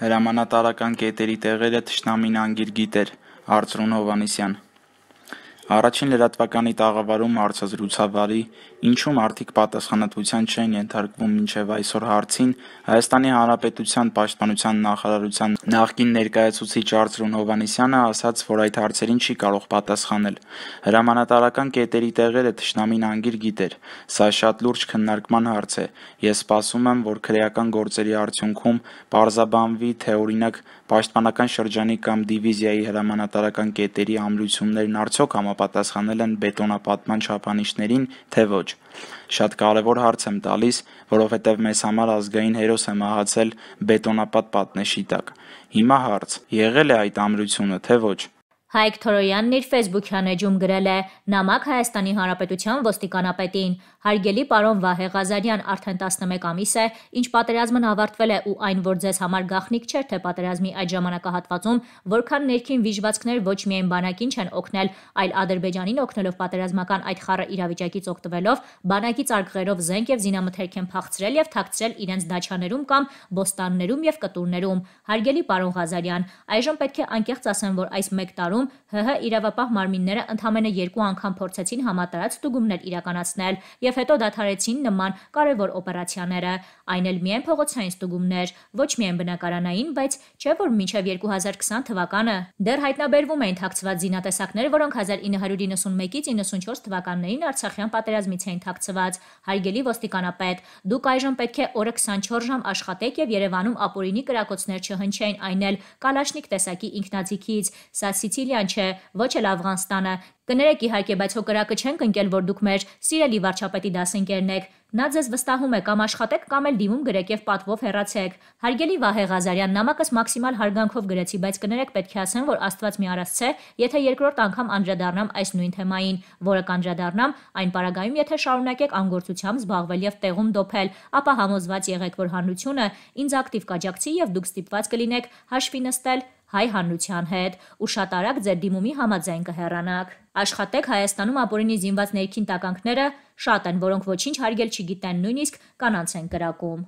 Հրամանատարական կետերի տեղերը թշնամին անգիր գիտեր, Արծրուն Հովհաննիսյան Առաջին լրատվականի տաղավարում հարցազրույցավարի՝ «Ինչու մարդիկ պատասխանատվության չէին ենթարկվում մինչև այսօր» հարցին Հայաստանի Հանրապետության պաշտպանության նախարարության նախկին ներկայացուցիչ Արծրուն Հովհաննիսյանը ասաց, որ այդ հարցերին չի կարող պատասխանել։ Հրամանատարական կետերի տեղերը թշնամին անգիր գիտեր։ Սա շատ լուրջ քննարկման հարց է։ Ես սպասում եմ, որ քրեական գործերի արդյունքում պարզաբանվի, թե օրինակ պաշտպանական շրջանի կամ դիվիզիայի հրամանատարական կետերի ամրություններն արդյոք համապատասխան համապատասխանել են բետոնապատման չափանիշներին, թե ոչ։ Շատ կարևոր հարց եմ տալիս, որովհետև մեզ համար ազգային հերոս է մահացել բետոնապատ պատնեշի տակ։ Հիմա հարց՝ եղել է այդ ամրությունը, թե ոչ։ Հայկ Թորոյանն իր Facebook-յան էջում գրել է. «Նամակ Հայաստանի Հանրապետության ոստիկանապետին։ Հարգելի պարոն Վահե Ղազարյան, արդեն 11 ամիս է, ինչ պատերազմն ավարտվել է ու այն, որ ձեզ համար գաղտնիք չէր, թե պատերազմի այդ ժամանակահատվածում որքան ներքին վիժվածքներ ոչ միայն բանակին չեն օգնել, այլ Ադրբեջանին օգնելով պատերազմական այդ խառը իրավիճակից օգտվելով, բանակից արգղերով զենք եւ զինամթերք են փախցրել եւ թաքցրել իրենց դաչաներում կամ բոստաններում եւ կտուրներում։ Հարգելի պարոն Ղազարյան, այժմ պետք է անկեղծ ասեմ, որ այս մեկ տարում տարիներում ՀՀ իրավապահ մարմինները ընդամենը երկու անգամ փորձեցին համատարած ստուգումներ իրականացնել եւ հետո դադարեցին նման կարևոր օպերացիաները, այն էլ միայն փողոցային ստուգումներ, ոչ միայն բնակարանային, բայց չէ որ մինչեւ 2020 թվականը դեռ հայտնաբերվում էին թաքցված զինատեսակներ, որոնք 1991-ից 94 թվականներին Արցախյան պատերազմից էին թաքցված։ Հարգելի ոստիկանապետ, դուք այժմ պետք է օրը 24 ժամ աշխատեք եւ Երևանում ապօրինի կրակոցներ չհնչեն, այն էլ կալաշնիկ տեսակի ինքնաձիգից, սասիցի Սիրիան չէ, ոչ էլ Աфghanստանը։ Կներեք իհարկե, բայց հո կրակը չենք ընկել, որ դուք մեր սիրելի վարչապետի դասընկերն եք։ Նա ձեզ վստահում է կամ աշխատեք կամ էլ դիմում գրեք եւ պատվով հեռացեք։ Հարգելի Վահե Ղազարյան, նամակս մաքսիմալ հարգանքով գրեցի, բայց կներեք պետք է ասեմ, որ Աստված մի արած չէ, եթե երկրորդ անգամ անդրադառնամ այս նույն թեմային, որը կանջադառնամ այն պարագայում, եթե շարունակեք անգործությամբ զբաղվել եւ տեղում դոփել, ապա համոզված եղեք, որ հանրությունը ինձ ակտիվ կաջակցի եւ դուք ստիպված կլինեք հաշվի նստել հայ հանրության հետ ու շատ արագ ձեր դիմումի համաձայն կհեռանաք։ Աշխատեք Հայաստանում ապօրինի զինված ներքին տականքները շատ են, որոնք ոչինչ հարգել չգիտեն, նույնիսկ կանանց են կրակում։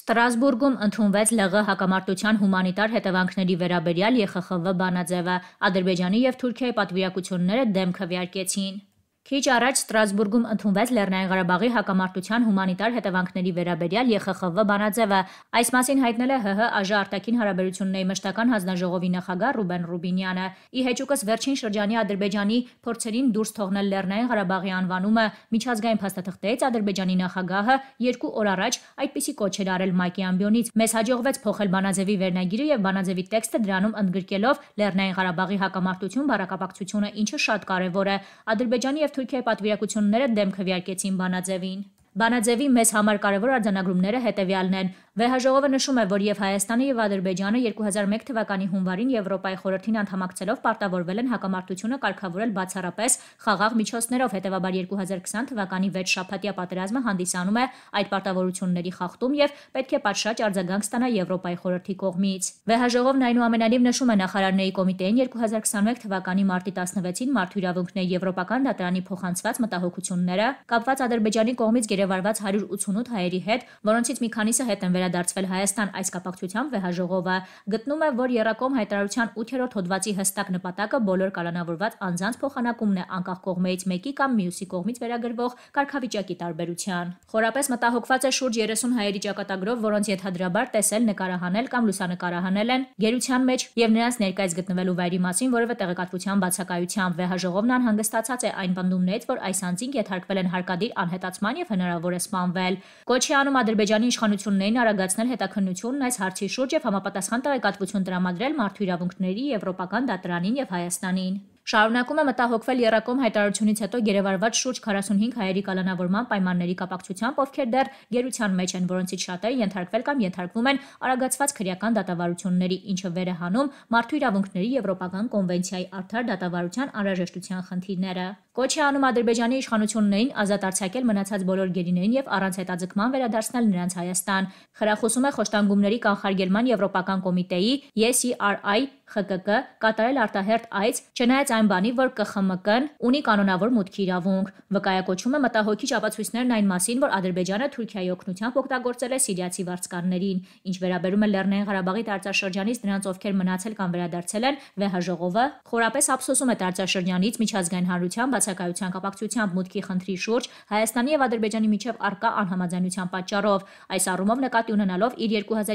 Ստրասբուրգում ընդունվեց ԼՂ հակամարտության հումանիտար հետևանքների վերաբերյալ ԵԽԽՎ բանաձևը։ Ադրբեջանի եւ Թուրքիայի պատվիրակությունները դեմ քվեարկեցին։ Քիչ առաջ Ստրասբուրգում ընդունվեց Լեռնային Ղարաբաղի հակամարտության հումանիտար հետևանքների վերաբերյալ ԵԽԽՎ բանաձևը։ Այս մասին հայտնել է ՀՀ ԱԺ արտաքին հարաբերությունների մշտական հանձնաժողովի նախագահ Ռուբեն Ռուբինյանը։ Ի հեճուկս վերջին շրջանի Ադրբեջանի փորձերին դուրս թողնել Լեռնային Ղարաբաղի անվանումը միջազգային փաստաթղթերից Ադրբեջանի նախագահը երկու օր առաջ այդպիսի կոչ էր արել ՄԱԿ-ի ամբիոնից։ Մեզ հաջողվեց փոխել բանաձևի վերնագիրը եւ բանաձևի տեքստը դրանում ընդգրկելով Լեռնային Ղարաբաղի հակամարտություն բարակապակցությունը, ինչը շատ կարեւոր է։ Ադրբեջանի եւ Թուրքիայի պատվիրակությունները դեմ քվեարկեցին Բանաձևին։ Բանաձևի մեզ համար կարևոր արձանագրումները հետևյալն են։ Վեհաժողովը նշում է, որ եւ Հայաստանը եւ Ադրբեջանը 2001 թվականի հունվարին Եվրոպայի խորհրդին անդամակցելով պարտավորվել են հակամարտությունը կարգավորել բացառապես խաղաղ միջոցներով, հետեւաբար 2020 թվականի 6 շաբաթյա պատերազմը հանդիսանում է այդ պարտավորությունների խախտում եւ պետք է պատշաճ արձագանք ստանա Եվրոպայի խորհրդի կողմից։ Վեհաժողովն այնուամենայնիվ նշում է նախարարների կոմիտեին 2021 թվականի մարտի 16-ին մարդու իրավունքների եվրոպական դատարանի փոխանցված մտահոգությունները կապված Ադրբեջանի կողմից երևարված 188 հայերի հետ, որոնցից մի քանիսը հետ են վերադարձվել Հայաստան այս կապակցությամբ վեհաժողովը, գտնում է, որ Երակոմ հայտարարության 8-րդ հոդվածի հստակ նպատակը բոլոր կանոնավորված անձանց փոխանակումն է անկախ կողմերից մեկի կամ մյուսի կողմից վերագրվող կարգավիճակի տարբերության։ Խորապես մտահոգված է շուրջ 30 հայերի ճակատագրով, որոնց ենթադրաբար տեսել, նկարահանել կամ լուսանկարահանել են գերության մեջ եւ նրանց ներկայից գտնվելու վայրի մասին որևէ տեղեկատվության բացակայությամբ վեհաժողովն անհանգստացած է այն բնդումներից, որ այս անձինք ենթարկվել են հարկադիր անհետացման եւ հնարավոր հնարավոր է սպանվել։ Կոչի անում Ադրբեջանի իշխանություններին արագացնել հետաքննությունն այս հարցի շուրջ եւ համապատասխան տեղեկատվություն տրամադրել մարդու իրավունքների Եվրոպական դատարանին եւ Հայաստանին։ Շարունակում է մտահոգվել Երակոմ հայտարարությունից հետո գերեվարված շուրջ 45 հայերի կալանավորման պայմանների կապակցությամբ, ովքեր դեռ գերության մեջ են, որոնցից շատերը ենթարկվել կամ ենթարկվում են արագացված քրեական դատավարությունների, ինչը վեր է հանում մարդու իրավունքների Եվրոպական կոնվենցիայի արդար դատավարության անհրաժեշտության խնդիրները։ Կոչ է անում Ադրբեջանի իշխանություններին ազատ արձակել մնացած բոլոր գերիներին եւ առանց հետաձգման վերադարձնել նրանց Հայաստան։ Խրախուսում է խոշտանգումների կանխարգելման Եվրոպական կոմիտեի ECRI ԽԿԿ կատարել արտահերթ այց, չնայած այն բանի, որ ԿԽՄԿ-ն ունի կանոնավոր մուտքի իրավունք։ Վկայակոչումը մտահոգիչ ապացույցներն այն մասին, որ Ադրբեջանը Թուրքիայի օգնությամբ օգտագործել է սիրիացի վարձկաններին, ինչ վերաբերում է Լեռնային Ղարաբաղի տարածաշրջանից նրանց ովքեր մնացել կամ վերադարձել են, ՎՀ ժողովը խորապես ափսոսում է տարածաշրջանից միջազգային հանրության բաց ասակայության կապակցությամբ մուտքի խնդրի շուրջ Հայաստանի եւ Ադրբեջանի միջև արկա անհամաձայնության պատճառով։ Այս առումով նկատի ունենալով իր 2240-2018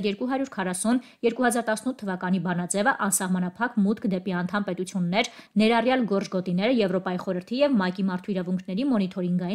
թվականի բանաձևը անսահմանափակ մուտք դեպի անդամ պետություններ, ներառյալ գորժգոտիները Եվրոպայի խորհրդի եւ ՄԱԿ-ի մարդու իրավունքների մոնիթորինգային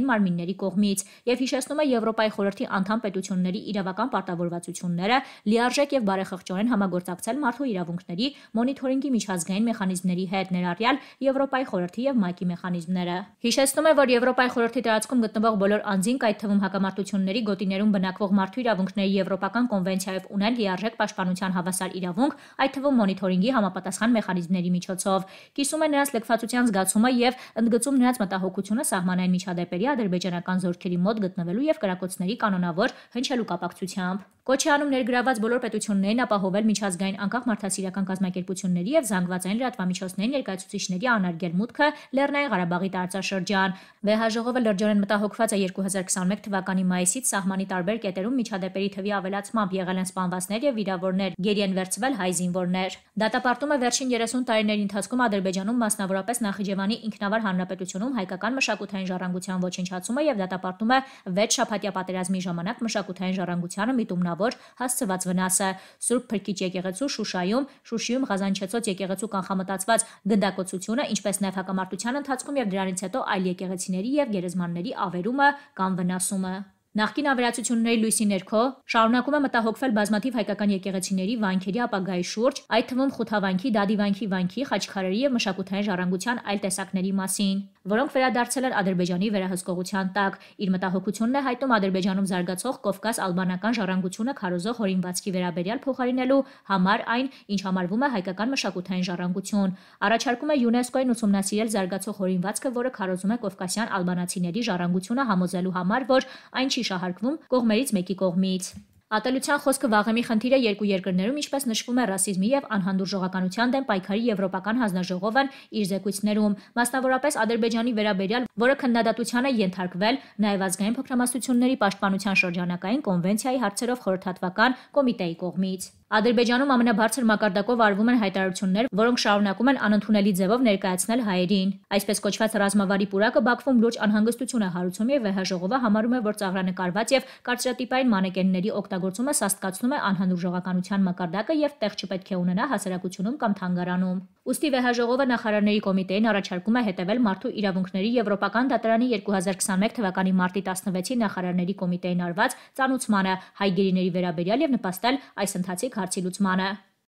մարմինների կողմից եւ հիշեցնում է Եվրոպայի խորհրդի անդամ պետությունների իրավական պարտավորվածությունները լիարժեք եւ բարեխղճորեն համագործակցել մարդու իրավունքների մոնիթորինգի միջազգային մեխանիզմների հետ ներառյալ Եվրոպայի խորհրդի եւ ՄԱԿ-ի մեխանիզմները գոտիները։ Հիշեցնում է, որ Եվրոպայի խորհրդի տարածքում գտնվող բոլոր անձինք, այդ թվում հակամարտությունների գոտիներում բնակվող մարդու իրավունքների Եվրոպական կոնվենցիայով ունեն լիարժեք պաշտպանության հավասար իրավունք, այդ թվում մոնիթորինգի համապատասխան մեխանիզմների միջոցով։ Կիսում է նրանց լքվածության զգացումը եւ ընդգծում նրանց մտահոգությունը սահմանային միջադեպերի ադրբեջանական զորքերի մոտ գտնվելու եւ կրակոցների կանոնավոր հնչելու կապակցությամբ։ Կոչ է անում ներգրաված բոլոր պետություններին ապահովել միջազգային անկախ մարդասիրական կազմակերպությունների եւ զանգվածային լրատվամիջոցների ներկայացուցիչների անարգել մուտքը Լեռնային Ղարաբաղի տարածաշրջան։ Վեհաժողովը լրջորեն մտահոգված է 2021 թվականի մայիսից սահմանի տարբեր կետերում միջադեպերի թվի ավելացմամբ եղել են սպանվածներ եւ վիրավորներ, գերիեն վերցվել հայ զինվորներ։ Դատապարտումը վերջին 30 տարիների ընթացքում Ադրբեջանում մասնավորապես Նախիջևանի ինքնավար հանրապետությունում հայկական մշակութային ժառանգության ոչնչացումը եւ դատապարտումը 6 շաբաթյա պատերազմի ժամանակ մշակութային ժառանգությանը միտումնավոր հասցված վնասը։ Սուրբ Փրկիչ եկեղեցու Շուշայում, Շուշիում Ղազանչեցոց եկեղեցու կանխամտածված գնդակոծությունը, ինչպես նաեւ հակամարտության ընթացքում եւ դրանից հետո այլ եկեղեցիների եւ գերեզմանների ավերումը կամ վնասումը։ Նախկին ավերածությունների լույսի ներքո շարունակում է մտահոգվել բազմաթիվ հայկական եկեղեցիների վանքերի ապագայի շուրջ, այդ թվում Խութավանքի, Դադիվանքի վանքի, Խաչքարերի եւ մշակութային ժառանգության այլ տեսակների մասին որոնք վերադարձել են Ադրբեջանի վերահսկողության տակ։ Իր մտահոգությունն է հայտնում Ադրբեջանում զարգացող Կովկաս ալբանական ժառանգությունը քարոզող հորինվածքի վերաբերյալ փոխարինելու համար այն, ինչ համարվում է հայկական մշակութային ժառանգություն։ Առաջարկում է ՅՈՒՆԵՍԿՕ-ին ուսումնասիրել զարգացող հորինվածքը, որը քարոզում է կովկասյան ալբանացիների ժառանգությունը համոզելու համար, որ այն չի շահարկվում կողմերից մեկի կողմից։ Ատելության խոսքը վաղեմի խնդիր է երկու երկրներում, ինչպես նշվում է ռասիզմի եւ անհանդուր ժողականության դեմ պայքարի Եվրոպական հանձնաժողովն իր զեկույցներում, մասնավորապես Ադրբեջանի վերաբերյալ, որը քննադատության է ենթարկվել նաեւ ազգային փոքրամասնությունների պաշտպանության շրջանակային կոնվենցիայի հարցերով խորհրդատվական կոմիտեի կողմից։ Ադրբեջանում ամենաբարձր մակարդակով արվում են հայտարարություններ, որոնք շարունակում են անընդունելի ձևով ներկայացնել հայերին։ Այսպես կոչված ռազմավարի պուրակը Բաքվում լուրջ անհանգստություն է հարուցում եւ վեհաժողովը համարում է, որ ծաղրանկարված եւ կարծրատիպային մանեկենների օգտագործումը սաստկացնում է անհանուր ժողականության մակարդակը եւ տեղ չպետք է ունենա հասարակությունում կամ թանգարանում։ Ոստի վեհաժողովը նախարարների կոմիտեին առաջարկում է հետևել Մարդու իրավունքների Եվրոպական դատարանի 2021 թվականի մարտի 16-ի նախարարների կոմիտեին արված ծանուցմանը հայ գերիների վերաբերյալ եւ նպաստել այս ընթացիկ հարցի լուծմանը։